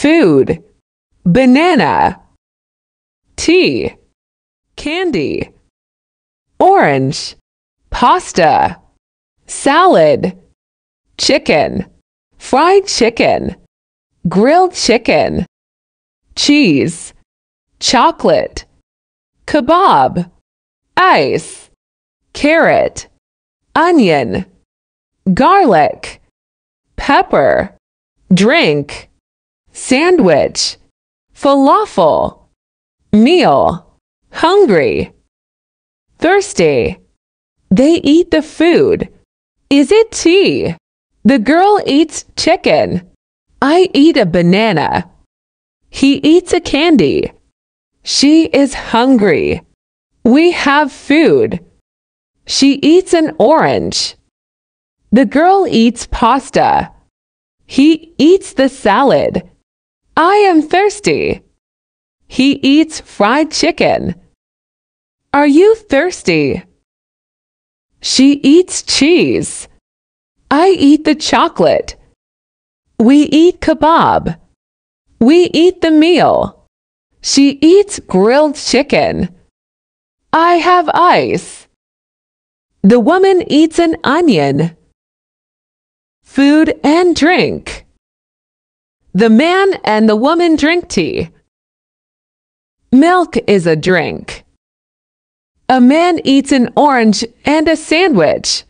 food, banana, tea, candy, orange, pasta, salad, chicken, fried chicken, grilled chicken, cheese, chocolate, kebab, ice, carrot, onion, garlic, pepper, drink, sandwich, falafel, meal, hungry, thirsty. They eat the food. Is it tea? The girl eats chicken. I eat a banana. He eats a candy. She is hungry. We have food. She eats an orange. The girl eats pasta. He eats the salad. I am thirsty. He eats fried chicken. Are you thirsty? She eats cheese. I eat the chocolate. We eat kebab. We eat the meal. She eats grilled chicken. I have ice. The woman eats an onion. Food and drink. The man and the woman drink tea. Milk is a drink. A man eats an orange and a sandwich.